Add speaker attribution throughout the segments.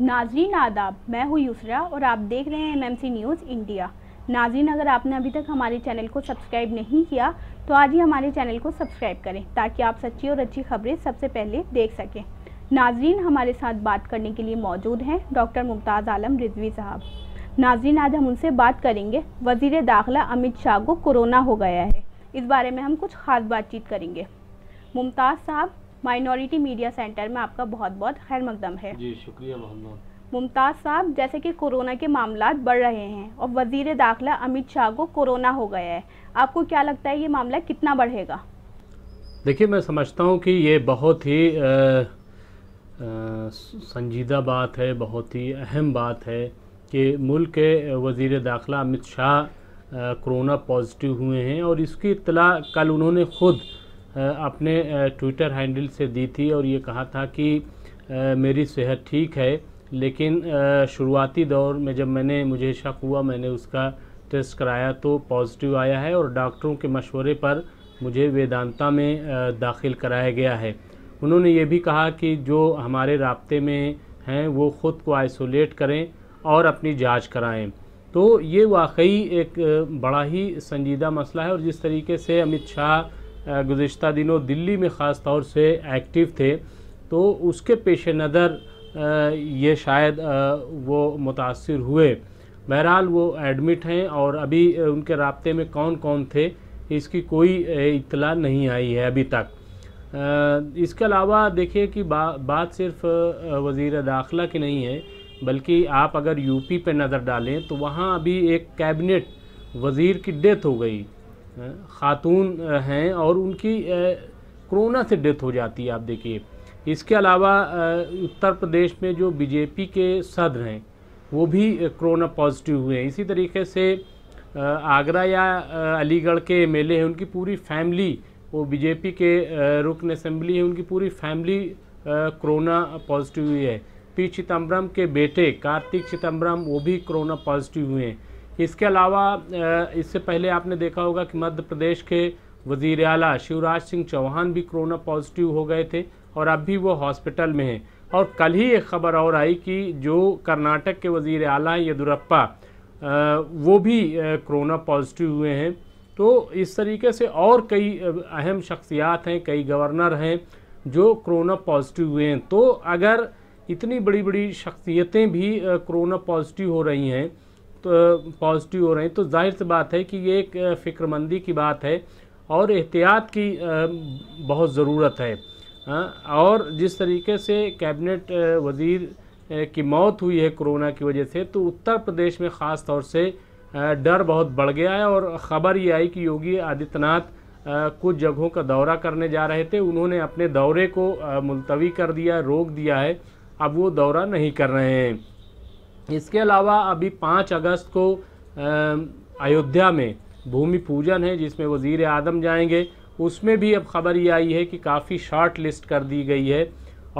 Speaker 1: नाजरीन आदाब मैं हूँ यूसरा और आप देख रहे हैं एमएमसी न्यूज़ इंडिया नाजरीन अगर आपने अभी तक हमारे चैनल को सब्सक्राइब नहीं किया तो आज ही हमारे चैनल को सब्सक्राइब करें ताकि आप सच्ची और अच्छी खबरें सबसे पहले देख सकें नाजरीन हमारे साथ बात करने के लिए मौजूद हैं डॉक्टर मुमताज़ आलम रिजवी साहब नाजरीन आज हम उनसे बात करेंगे वजीर दाखिला अमित शाह को कोरोना हो गया है इस बारे में हम कुछ ख़ास बातचीत करेंगे मुमताज़ साहब माइनॉरिटी मीडिया सेंटर में आपका बहुत बहुत खैर मकदम है
Speaker 2: जी शुक्रिया बहुत बहुत
Speaker 1: मुमताज़ साहब जैसे कि कोरोना के मामला बढ़ रहे हैं और वजीर दाखिला अमित शाह को कोरोना हो गया है आपको क्या लगता है ये मामला कितना बढ़ेगा
Speaker 2: देखिए मैं समझता हूँ कि ये बहुत ही आ, आ, संजीदा बात है बहुत ही अहम बात है कि मुल्क के वजीर दाखिला अमित शाह कोरोना पॉजिटिव हुए हैं और इसकी इतला कल उन्होंने ख़ुद अपने ट्विटर हैंडल से दी थी और ये कहा था कि मेरी सेहत ठीक है लेकिन शुरुआती दौर में जब मैंने मुझे शक हुआ मैंने उसका टेस्ट कराया तो पॉजिटिव आया है और डॉक्टरों के मशवरे पर मुझे वेदांता में दाखिल कराया गया है उन्होंने ये भी कहा कि जो हमारे रबते में हैं वो ख़ुद को आइसोलेट करें और अपनी जांच कराएं तो ये वाकई एक बड़ा ही संजीदा मसला है और जिस तरीके से अमित शाह गुज्त दिनों दिल्ली में ख़ास तौर से एक्टिव थे तो उसके पेश नज़र ये शायद वो मुतासर हुए बहरहाल वो एडमिट हैं और अभी उनके रबते में कौन कौन थे इसकी कोई इतला नहीं आई है अभी तक इसके अलावा देखिए कि बा, बात सिर्फ वज़ी दाखिला की नहीं है बल्कि आप अगर यूपी पे नज़र डालें तो वहाँ अभी एक कैबिनेट वज़ीर की डेथ हो गई ख़ातून हैं और उनकी कोरोना से डेथ हो जाती है आप देखिए इसके अलावा उत्तर प्रदेश में जो बीजेपी के सदर हैं वो भी कोरोना पॉजिटिव हुए हैं इसी तरीके से आगरा या अलीगढ़ के एम हैं उनकी पूरी फैमिली वो बीजेपी के रुकन असम्बली है उनकी पूरी फैमिली कोरोना पॉजिटिव हुई है पी चिदम्बरम के बेटे कार्तिक चिदम्बरम वो भी कोरोना पॉजिटिव हुए हैं इसके अलावा इससे पहले आपने देखा होगा कि मध्य प्रदेश के वजीर अला शिवराज सिंह चौहान भी कोरोना पॉजिटिव हो गए थे और अब भी वो हॉस्पिटल में हैं और कल ही एक खबर और आई कि जो कर्नाटक के वजीर अला येदुरप्पा वो भी कोरोना पॉजिटिव हुए हैं तो इस तरीके से और कई अहम शख्सियात हैं कई गवर्नर हैं जो कोरोना पॉजिटिव हुए हैं तो अगर इतनी बड़ी बड़ी शख्सियतें भी कोरोना पॉजिटिव हो रही हैं तो पॉजिटिव हो रहे हैं तो जाहिर सी बात है कि ये एक फ़िक्रमंदी की बात है और एहतियात की बहुत ज़रूरत है और जिस तरीके से कैबिनेट वज़ीर की मौत हुई है कोरोना की वजह से तो उत्तर प्रदेश में ख़ास तौर से डर बहुत बढ़ गया है और ख़बर ये आई कि योगी आदित्यनाथ कुछ जगहों का दौरा करने जा रहे थे उन्होंने अपने दौरे को मुलतवी कर दिया रोक दिया है अब वो दौरा नहीं कर रहे हैं इसके अलावा अभी पाँच अगस्त को अयोध्या में भूमि पूजन है जिसमें वज़ी आदम जाएंगे उसमें भी अब ख़बर ये आई है कि काफ़ी शॉर्ट लिस्ट कर दी गई है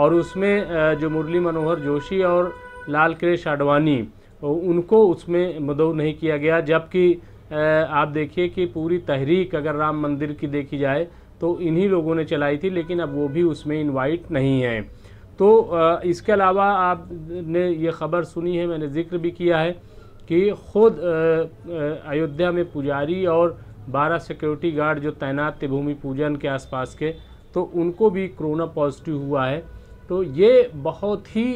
Speaker 2: और उसमें जो मुरली मनोहर जोशी और लाल कृष आडवाणी उनको उसमें मदऊ नहीं किया गया जबकि आप देखिए कि पूरी तहरीक अगर राम मंदिर की देखी जाए तो इन्हीं लोगों ने चलाई थी लेकिन अब वो भी उसमें इनवाइट नहीं है तो इसके अलावा आपने ये ख़बर सुनी है मैंने ज़िक्र भी किया है कि ख़ुद अयोध्या में पुजारी और बारह सिक्योरिटी गार्ड जो तैनात थे भूमि पूजन के आसपास के तो उनको भी कोरोना पॉजिटिव हुआ है तो ये बहुत ही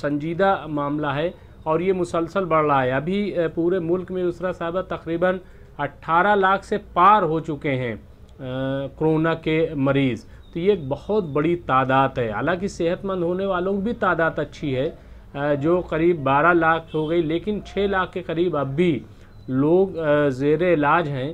Speaker 2: संजीदा मामला है और ये मुसलसल बढ़ रहा है अभी पूरे मुल्क में उसरा साहबा तकरीबन 18 लाख से पार हो चुके हैं कोरोना के मरीज़ तो ये एक बहुत बड़ी तादाद है हालांकि सेहतमंद होने वालों की भी तादाद अच्छी है जो करीब 12 लाख हो गई लेकिन 6 लाख के करीब अब भी लोग जेर इलाज हैं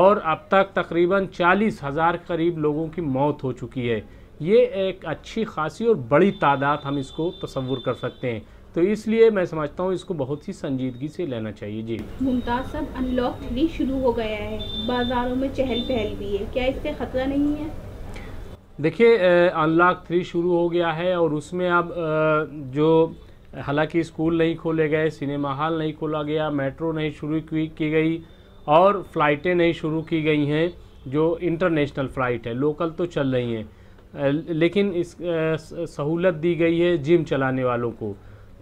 Speaker 2: और अब तक तकरीबन चालीस हज़ार करीब लोगों की मौत हो चुकी है ये एक अच्छी खासी और बड़ी तादाद हम इसको तस्वुर कर सकते हैं तो इसलिए मैं समझता हूँ इसको बहुत ही संजीदगी से लेना चाहिए जी
Speaker 1: मुमताज़ साहब अनलॉक थ्री शुरू हो गया है बाज़ारों में चहल पहल भी है क्या इससे ख़तरा नहीं है
Speaker 2: देखिए अनलॉक थ्री शुरू हो गया है और उसमें अब जो हालांकि स्कूल नहीं खोले गए सिनेमा हॉल नहीं खोला गया मेट्रो नहीं शुरू की, की गई और फ़्लाइटें नहीं शुरू की गई हैं जो इंटरनेशनल फ़्लाइट है लोकल तो चल रही हैं लेकिन इस सहूलत दी गई है जिम चलाने वालों को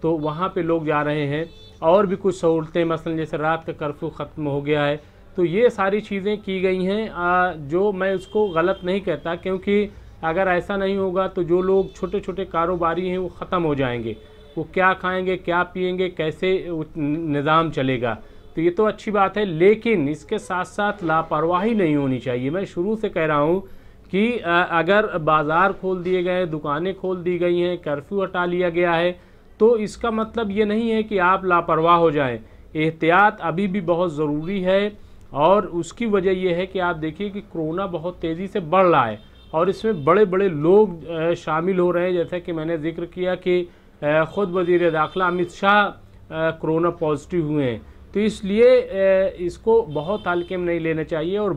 Speaker 2: तो वहाँ पे लोग जा रहे हैं और भी कुछ सहूलतें मसलन जैसे रात का कर्फ्यू ख़त्म हो गया है तो ये सारी चीज़ें की गई हैं जो मैं उसको गलत नहीं कहता क्योंकि अगर ऐसा नहीं होगा तो जो लोग छोटे छोटे कारोबारी हैं वो ख़त्म हो जाएंगे वो क्या खाएंगे क्या पिएंगे कैसे निज़ाम चलेगा तो ये तो अच्छी बात है लेकिन इसके साथ साथ लापरवाही नहीं होनी चाहिए मैं शुरू से कह रहा हूँ कि अगर बाज़ार खोल दिए गए दुकानें खोल दी गई हैं कर्फ्यू हटा लिया गया है तो इसका मतलब ये नहीं है कि आप लापरवाह हो जाएं एहतियात अभी भी बहुत ज़रूरी है और उसकी वजह यह है कि आप देखिए कि कोरोना बहुत तेज़ी से बढ़ रहा है और इसमें बड़े बड़े लोग शामिल हो रहे हैं जैसा कि मैंने जिक्र किया कि ख़ुद वजीर दाखिला अमित शाह कोरोना पॉजिटिव हुए हैं तो इसलिए इसको बहुत हल्के में नहीं लेना चाहिए और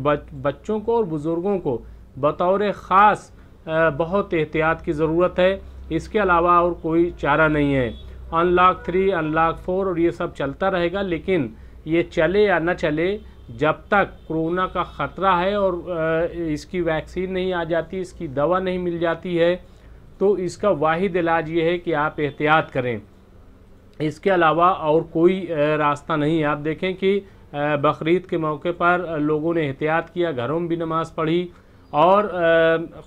Speaker 2: बच्चों को और बुज़ुर्गों को बतौर ख़ास बहुत एहतियात की ज़रूरत है इसके अलावा और कोई चारा नहीं है अनलॉक थ्री अनलॉक फोर और ये सब चलता रहेगा लेकिन ये चले या ना चले जब तक कोरोना का ख़तरा है और इसकी वैक्सीन नहीं आ जाती इसकी दवा नहीं मिल जाती है तो इसका वाहिद इलाज ये है कि आप एहतियात करें इसके अलावा और कोई रास्ता नहीं है आप देखें कि बकरीद के मौके पर लोगों ने एहतियात किया घरों में भी नमाज़ पढ़ी और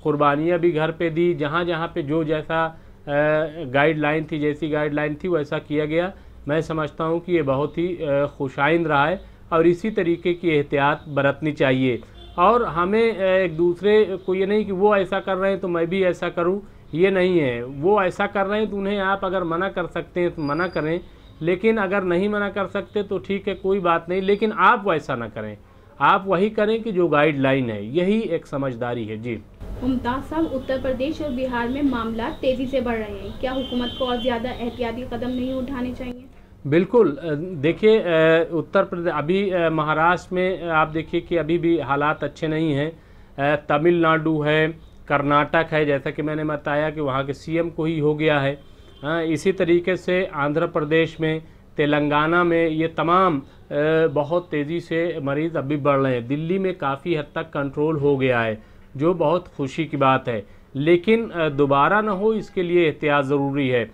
Speaker 2: क़ुरबानियाँ भी घर पे दी जहाँ जहाँ पे जो जैसा गाइडलाइन थी जैसी गाइडलाइन थी वैसा किया गया मैं समझता हूँ कि ये बहुत ही खुशाइंद रहा है और इसी तरीके की एहतियात बरतनी चाहिए और हमें एक दूसरे को ये नहीं कि वो ऐसा कर रहे हैं तो मैं भी ऐसा करूं ये नहीं है वो ऐसा कर रहे हैं तो उन्हें आप अगर मना कर सकते हैं तो मना करें लेकिन अगर नहीं मना कर सकते तो ठीक है कोई बात नहीं लेकिन आप वैसा ना करें आप वही करें कि जो गाइडलाइन है यही एक समझदारी है जी
Speaker 1: मुमताज़ साहब उत्तर प्रदेश और बिहार में मामला तेज़ी से बढ़ रहे हैं क्या हुकूमत को और ज़्यादा एहतियाती कदम नहीं उठाने चाहिए
Speaker 2: बिल्कुल देखिए उत्तर प्रदेश अभी महाराष्ट्र में आप देखिए कि अभी भी हालात अच्छे नहीं हैं तमिलनाडु है कर्नाटक है जैसा कि मैंने बताया कि वहाँ के सीएम को ही हो गया है इसी तरीके से आंध्र प्रदेश में तेलंगाना में ये तमाम बहुत तेज़ी से मरीज़ अभी बढ़ रहे हैं दिल्ली में काफ़ी हद तक कंट्रोल हो गया है जो बहुत खुशी की बात है लेकिन दोबारा ना हो इसके लिए एहतियात ज़रूरी है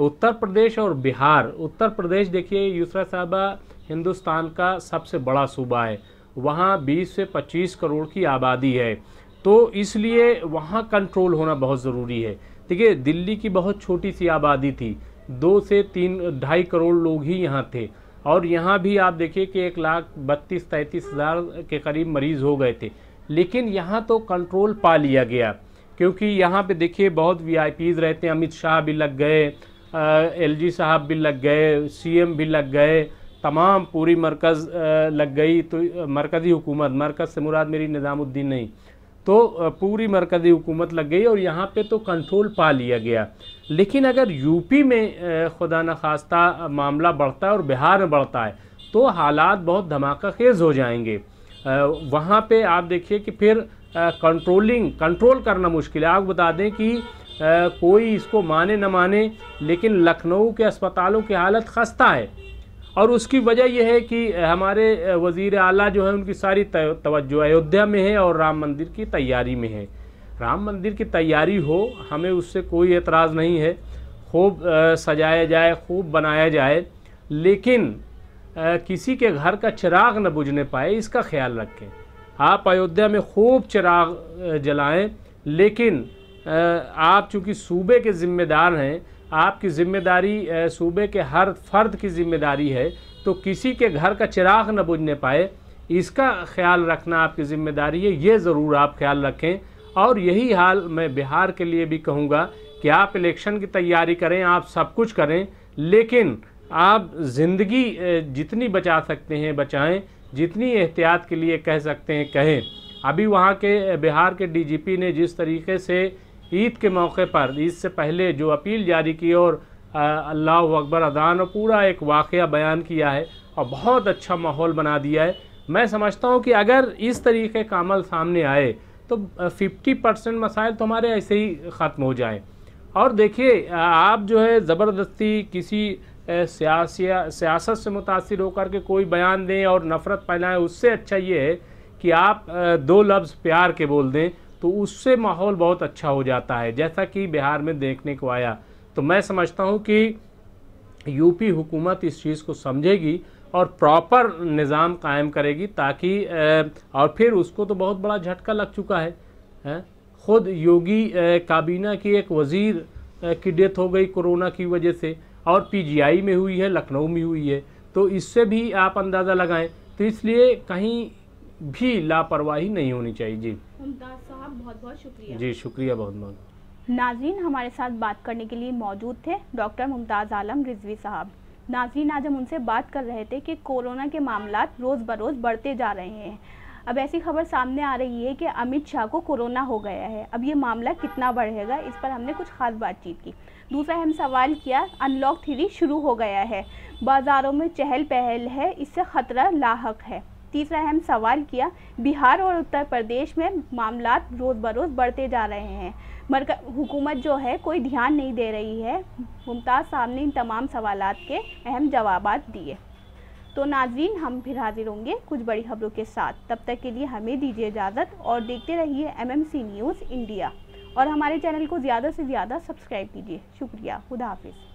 Speaker 2: तो उत्तर प्रदेश और बिहार उत्तर प्रदेश देखिए यूसरा साहबा हिंदुस्तान का सबसे बड़ा सूबा है वहाँ 20 से 25 करोड़ की आबादी है तो इसलिए वहाँ कंट्रोल होना बहुत ज़रूरी है देखिए दिल्ली की बहुत छोटी सी आबादी थी दो से तीन ढाई करोड़ लोग ही यहाँ थे और यहाँ भी आप देखिए कि एक लाख बत्तीस तैंतीस हज़ार के करीब मरीज़ हो गए थे लेकिन यहाँ तो कंट्रोल पा लिया गया क्योंकि यहाँ पे देखिए बहुत वीआईपीज़ रहते हैं अमित शाह भी लग गए एलजी साहब भी लग गए सीएम भी लग गए तमाम पूरी मरकज़ लग गई तो मरकज़ी हुकूमत मरकज़ से मुराद मेरी निज़ामुद्दीन नहीं तो पूरी मरकज़ी हुकूमत लग गई और यहाँ पे तो कंट्रोल पा लिया गया लेकिन अगर यूपी में खुदा न खास्ता मामला बढ़ता है और बिहार में बढ़ता है तो हालात बहुत धमाका खेज़ हो जाएंगे वहाँ पे आप देखिए कि फिर कंट्रोलिंग कंट्रोल करना मुश्किल है आप बता दें कि कोई इसको माने न माने लेकिन लखनऊ के अस्पतालों की हालत खस्ता है और उसकी वजह यह है कि हमारे वज़ी अला जो है उनकी सारी तवज्जो अयोध्या में है और राम मंदिर की तैयारी में है राम मंदिर की तैयारी हो हमें उससे कोई एतराज़ नहीं है खूब सजाया जाए खूब बनाया जाए लेकिन किसी के घर का चिराग न बुझने पाए इसका ख्याल रखें आप अयोध्या में खूब चिराग जलाएं लेकिन आप चूंकि सूबे के ज़िम्मेदार हैं आपकी ज़िम्मेदारी सूबे के हर फर्द की ज़िम्मेदारी है तो किसी के घर का चिराग न बुझने पाए इसका ख्याल रखना आपकी ज़िम्मेदारी है ये ज़रूर आप ख्याल रखें और यही हाल मैं बिहार के लिए भी कहूँगा कि आप इलेक्शन की तैयारी करें आप सब कुछ करें लेकिन आप ज़िंदगी जितनी बचा सकते हैं बचाएं जितनी एहतियात के लिए कह सकते हैं कहें अभी वहाँ के बिहार के डीजीपी ने जिस तरीके से ईद के मौके पर ईद से पहले जो अपील जारी की और अल्लाह अकबर अदान और पूरा एक वाक़ बयान किया है और बहुत अच्छा माहौल बना दिया है मैं समझता हूँ कि अगर इस तरीके का अमल सामने आए तो 50 परसेंट मसाइल तो हमारे ऐसे ही ख़त्म हो जाएं और देखिए आप जो है ज़बरदस्ती किसी सियासत से मुतासर होकर के कोई बयान दें और नफ़रत फैलाएं उससे अच्छा ये है कि आप दो लफ्ज़ प्यार के बोल दें तो उससे माहौल बहुत अच्छा हो जाता है जैसा कि बिहार में देखने को आया तो मैं समझता हूँ कि यूपी हुकूमत इस चीज़ को समझेगी और प्रॉपर निज़ाम कायम करेगी ताकि और फिर उसको तो बहुत बड़ा झटका लग चुका है, है? ख़ुद योगी काबीना की एक वज़ीर की डेथ हो गई कोरोना की वजह से और पीजीआई में हुई है लखनऊ में हुई है तो इससे भी आप अंदाज़ा लगाएं तो इसलिए कहीं भी लापरवाही नहीं होनी चाहिए जी
Speaker 1: मुमताज साहब बहुत बहुत शुक्रिया जी
Speaker 2: शुक्रिया बहुत बहुत
Speaker 1: नाजरीन हमारे साथ बात करने के लिए मौजूद थे डॉक्टर मुमताज़ आलम रिजवी साहब नाजीन आज हम उनसे बात कर रहे थे कि कोरोना के मामला रोज़ बरोज़ बढ़ते जा रहे हैं अब ऐसी खबर सामने आ रही है कि अमित शाह को कोरोना हो गया है अब ये मामला कितना बढ़ेगा इस पर हमने कुछ खास बातचीत की दूसरा अहम सवाल किया अनलॉक थ्री शुरू हो गया है बाज़ारों में चहल पहल है इससे ख़तरा लाक है तीसरा अहम सवाल किया बिहार और उत्तर प्रदेश में मामला रोज़ बरोज़ बढ़ते जा रहे हैं मरक हुकूमत जो है कोई ध्यान नहीं दे रही है मुमताज़ साहब ने इन तमाम सवाल के अहम जवाब दिए तो नाजीन हम फिर हाजिर होंगे कुछ बड़ी खबरों के साथ तब तक के लिए हमें दीजिए इजाज़त और देखते रहिए एमएमसी न्यूज़ इंडिया और हमारे चैनल को ज़्यादा से ज़्यादा सब्सक्राइब कीजिए शुक्रिया खुदा हाफिज़